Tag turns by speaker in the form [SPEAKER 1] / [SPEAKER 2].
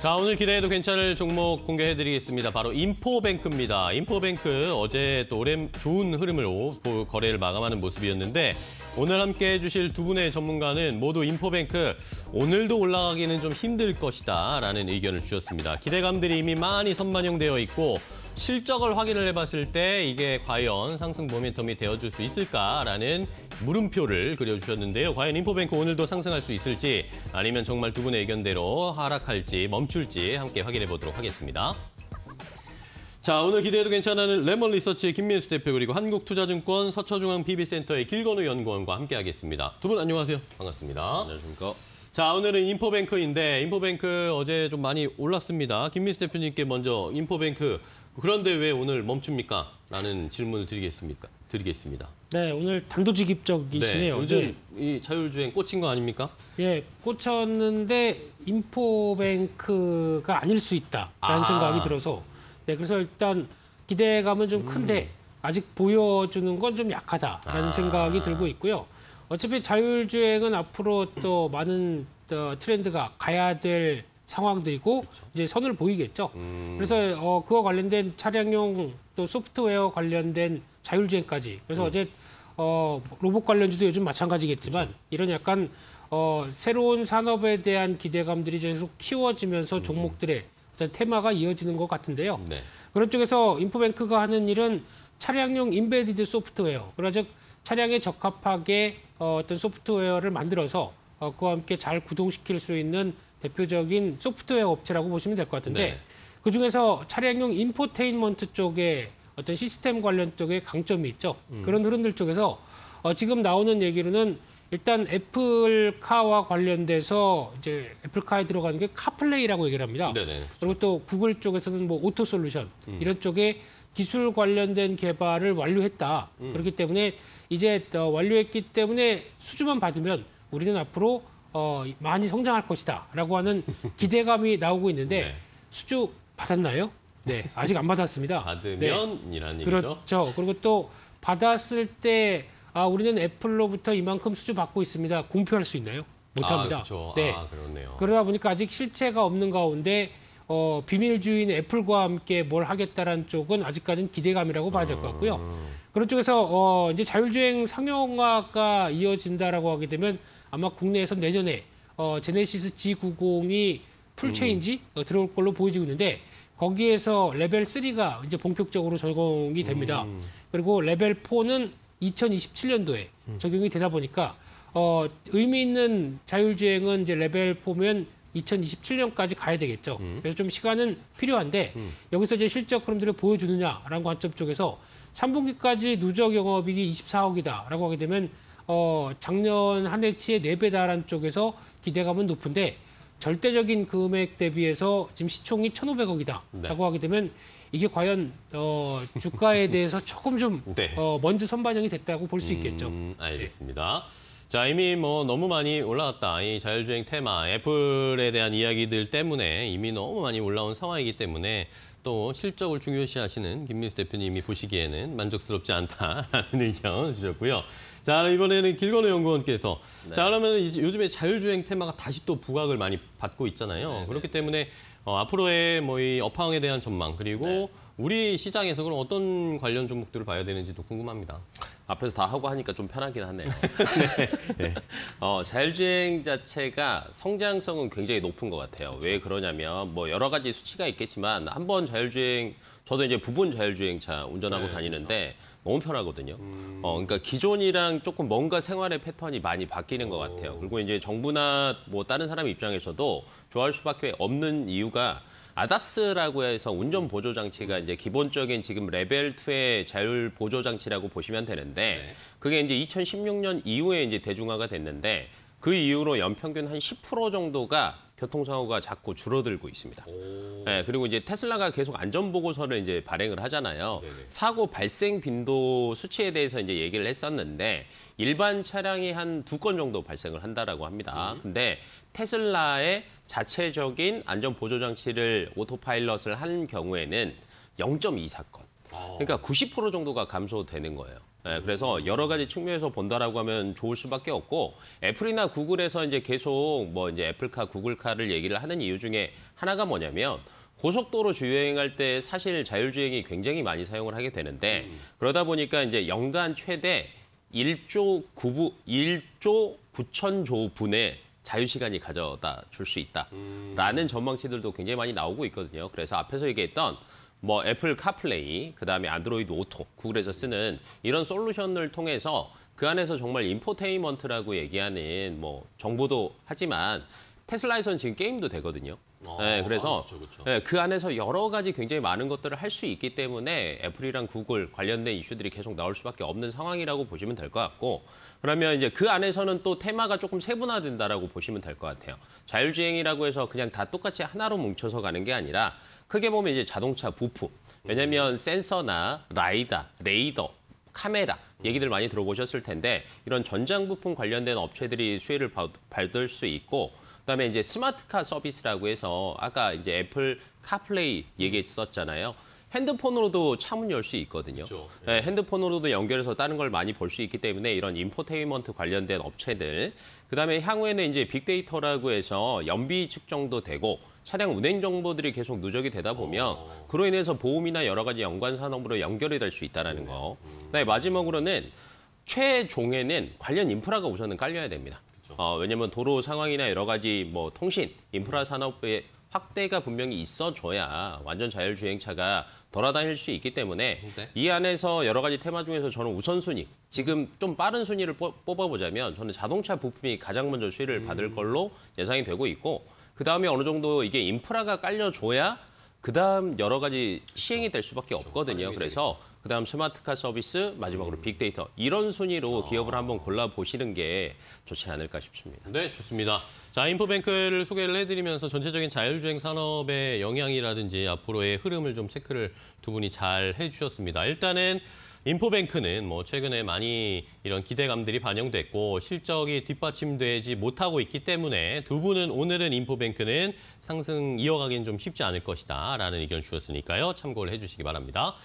[SPEAKER 1] 자, 오늘 기대해도 괜찮을 종목 공개해드리겠습니다. 바로 인포뱅크입니다. 인포뱅크 어제 또 오랜 좋은 흐름으로 거래를 마감하는 모습이었는데 오늘 함께해 주실 두 분의 전문가는 모두 인포뱅크 오늘도 올라가기는 좀 힘들 것이다 라는 의견을 주셨습니다. 기대감들이 이미 많이 선반영되어 있고 실적을 확인을 해봤을 때 이게 과연 상승 모멘텀이 되어줄 수 있을까라는 물음표를 그려주셨는데요. 과연 인포뱅크 오늘도 상승할 수 있을지 아니면 정말 두 분의 의견대로 하락할지 멈출지 함께 확인해 보도록 하겠습니다. 자 오늘 기대해도 괜찮은 레몬 리서치의 김민수 대표 그리고 한국투자증권 서초중앙 PB센터의 길건우 연구원과 함께하겠습니다. 두 분 안녕하세요. 반갑습니다. 안녕하십니까. 자 오늘은 인포뱅크인데 인포뱅크 어제 좀 많이 올랐습니다. 김민수 대표님께 먼저 인포뱅크 그런데 왜 오늘 멈춥니까? 라는 질문을 드리겠습니까? 드리겠습니다.
[SPEAKER 2] 네, 오늘 단도직입적이시네요. 네, 요즘 네. 이 자율주행 꽂힌 거 아닙니까? 예, 꽂혔는데 인포뱅크가 아닐 수 있다라는 아 생각이 들어서 네, 그래서 일단 기대감은 좀 큰데 음. 아직 보여주는 건 좀 약하다라는 아. 생각이 들고 있고요. 어차피 자율주행은 앞으로 또 많은 어, 트렌드가 가야 될 상황들이고 그렇 이제 선을 보이겠죠. 음. 그래서 어, 그와 관련된 차량용 또 소프트웨어 관련된 자율주행까지. 그래서 음. 어제 어, 로봇 관련주도 요즘 마찬가지겠지만 그렇 이런 약간 어, 새로운 산업에 대한 기대감들이 계속 키워지면서 음. 종목들의 테마가 이어지는 것 같은데요. 네. 그런 쪽에서 인포뱅크가 하는 일은 차량용 인베디드 소프트웨어, 그러즉 차량에 적합하게 어, 어떤 소프트웨어를 만들어서 어, 그와 함께 잘 구동시킬 수 있는 대표적인 소프트웨어 업체라고 보시면 될 것 같은데 네. 그중에서 차량용 인포테인먼트 쪽에 어떤 시스템 관련 쪽에 강점이 있죠. 음. 그런 흐름들 쪽에서 어, 지금 나오는 얘기로는 일단 애플카와 관련돼서 이제 애플카에 들어가는 게 카플레이라고 얘기를 합니다. 네네, 그렇죠. 그리고 또 구글 쪽에서는 뭐 오토 솔루션 음. 이런 쪽에 기술 관련된 개발을 완료했다. 음. 그렇기 때문에 이제 어, 완료했기 때문에 수주만 받으면 우리는 앞으로 어, 많이 성장할 것이다라고 하는 기대감이 나오고 있는데 네. 수주 받았나요? 네, 아직 안 받았습니다. 받으면이라는 네. 얘기죠. 그렇죠. 그리고 또 받았을 때아 우리는 애플로부터 이만큼 수주 받고 있습니다. 공표할 수 있나요? 못합니다. 아, 그렇죠. 네. 아, 그렇네요. 그러다 보니까 아직 실체가 없는 가운데 어, 비밀주인 애플과 함께 뭘 하겠다라는 쪽은 아직까지는 기대감이라고 봐야 될 것 같고요. 음. 그런 쪽에서 어, 이제 자율주행 상용화가 이어진다라고 하게 되면 아마 국내에서 내년에 어, 제네시스 G90이 풀체인지 음. 어, 들어올 걸로 보여지고 있는데 거기에서 레벨 3가 이제 본격적으로 적용이 됩니다. 음. 그리고 레벨 4는 2027년도에 음. 적용이 되다 보니까 어, 의미 있는 자율주행은 이제 레벨 보면 2027년까지 가야 되겠죠. 음. 그래서 좀 시간은 필요한데 음. 여기서 이제 실적 흐름들을 보여주느냐라는 관점 쪽에서 3분기까지 누적 영업이익이 24억이다라고 하게 되면 어, 작년 한 해치의 4배다라는 쪽에서 기대감은 높은데 절대적인 금액 대비해서 지금 시총이 1,500억이다라고 네. 하게 되면 이게 과연 어, 주가에 대해서 조금 좀 네. 어, 먼저 선반영이 됐다고 볼 수 있겠죠. 음, 네. 알겠습니다. 네. 자
[SPEAKER 1] 이미 뭐 너무 많이 올라갔다. 이 자율주행 테마, 애플에 대한 이야기들 때문에 이미 너무 많이 올라온 상황이기 때문에 또 실적을 중요시하시는 김민수 대표님이 보시기에는 만족스럽지 않다라는 의견 주셨고요. 자, 이번에는 길건우 연구원께서 네. 자, 그러면 이제 요즘에 자율주행 테마가 다시 또 부각을 많이 받고 있잖아요. 네, 네. 그렇기 때문에 어, 앞으로의 뭐 이 업황에 대한 전망 그리고 네. 우리 시장에서 그럼 어떤 관련
[SPEAKER 3] 종목들을 봐야 되는지도 궁금합니다. 앞에서 다 하고 하니까 좀 편하긴 하네요. 네. 네. 어, 자율주행 자체가 성장성은 굉장히 높은 것 같아요. 왜 그러냐면 뭐 여러 가지 수치가 있겠지만 한번 자율주행 저도 이제 부분 자율주행차 운전하고 네, 다니는데 그렇죠. 너무 편하거든요. 음... 어, 그러니까 기존이랑 조금 뭔가 생활의 패턴이 많이 바뀌는 것 같아요. 그리고 이제 정부나 뭐 다른 사람 입장에서도 좋아할 수밖에 없는 이유가 아다스라고 해서 운전 보조 장치가 이제 기본적인 지금 레벨 2의 자율 보조 장치라고 보시면 되는데 네. 그게 이제 2016년 이후에 이제 대중화가 됐는데 그 이후로 연평균 한 10% 정도가 교통사고가 자꾸 줄어들고 있습니다. 네, 그리고 이제 테슬라가 계속 안전보고서를 이제 발행을 하잖아요. 네네. 사고 발생 빈도 수치에 대해서 이제 얘기를 했었는데 일반 차량이 한 두 건 정도 발생을 한다라고 합니다. 음. 근데 테슬라의 자체적인 안전보조 장치를 오토파일럿을 한 경우에는 0 2사건 아. 그러니까 90% 정도가 감소되는 거예요. 네, 그래서 여러 가지 측면에서 본다라고 하면 좋을 수밖에 없고 애플이나 구글에서 이제 계속 뭐 이제 애플카, 구글카를 얘기를 하는 이유 중에 하나가 뭐냐면 고속도로 주행할 때 사실 자율주행이 굉장히 많이 사용을 하게 되는데 음. 그러다 보니까 이제 연간 최대 1조 9부 1조 9천조 분의 자유 시간이 가져다 줄 수 있다라는 음. 전망치들도 굉장히 많이 나오고 있거든요. 그래서 앞에서 얘기했던 뭐 애플 카플레이, 그다음에 안드로이드 오토, 구글에서 쓰는 이런 솔루션을 통해서 그 안에서 정말 인포테인먼트라고 얘기하는 뭐 정보도 하지만 테슬라에서는 지금 게임도 되거든요. 아, 네, 그래서 아, 그쵸, 그쵸. 네, 그 안에서 여러 가지 굉장히 많은 것들을 할 수 있기 때문에 애플이랑 구글 관련된 이슈들이 계속 나올 수밖에 없는 상황이라고 보시면 될 것 같고 그러면 이제 그 안에서는 또 테마가 조금 세분화된다라고 보시면 될 것 같아요. 자율주행이라고 해서 그냥 다 똑같이 하나로 뭉쳐서 가는 게 아니라 크게 보면 이제 자동차 부품 왜냐하면 음. 센서나 라이다, 레이더 카메라 음. 얘기들 많이 들어보셨을 텐데 이런 전장 부품 관련된 업체들이 수혜를 받을 수 있고 그다음에 이제 스마트카 서비스라고 해서 아까 이제 애플 카플레이 얘기했었잖아요. 핸드폰으로도 차문 열 수 있거든요. 그렇죠. 네. 핸드폰으로도 연결해서 다른 걸 많이 볼 수 있기 때문에 이런 인포테인먼트 관련된 업체들, 그다음에 향후에는 이제 빅데이터라고 해서 연비 측정도 되고 차량 운행 정보들이 계속 누적이 되다 보면 어. 그로 인해서 보험이나 여러 가지 연관 산업으로 연결이 될 수 있다라는 네. 거. 네, 마지막으로는 최종에는 관련 인프라가 우선은 깔려야 됩니다. 그렇죠. 어, 왜냐하면 도로 상황이나 여러 가지 뭐 통신, 인프라 산업의 확대가 분명히 있어줘야 완전 자율주행차가 돌아다닐 수 있기 때문에 네. 이 안에서 여러 가지 테마 중에서 저는 우선순위, 지금 좀 빠른 순위를 뽑아보자면 저는 자동차 부품이 가장 먼저 수위를 음. 받을 걸로 예상이 되고 있고 그다음에 어느 정도 이게 인프라가 깔려줘야 그다음 여러 가지 시행이 그렇죠. 될 수밖에 그렇죠. 없거든요. 그래서 그다음 스마트카 서비스, 마지막으로 음. 빅데이터 이런 순위로 어. 기업을 한번 골라 보시는 게 좋지 않을까 싶습니다. 네, 좋습니다. 자, 인포뱅크를 소개를 해드리면서 전체적인 자율주행
[SPEAKER 1] 산업의 영향이라든지 앞으로의 흐름을 좀 체크를 두 분이 잘 해주셨습니다. 일단은 인포뱅크는 뭐 최근에 많이 이런 기대감들이 반영됐고 실적이 뒷받침되지 못하고 있기 때문에 두 분은 오늘은 인포뱅크는 상승 이어가기는 좀 쉽지 않을 것이다라는 의견 주셨으니까요. 참고를 해주시기 바랍니다.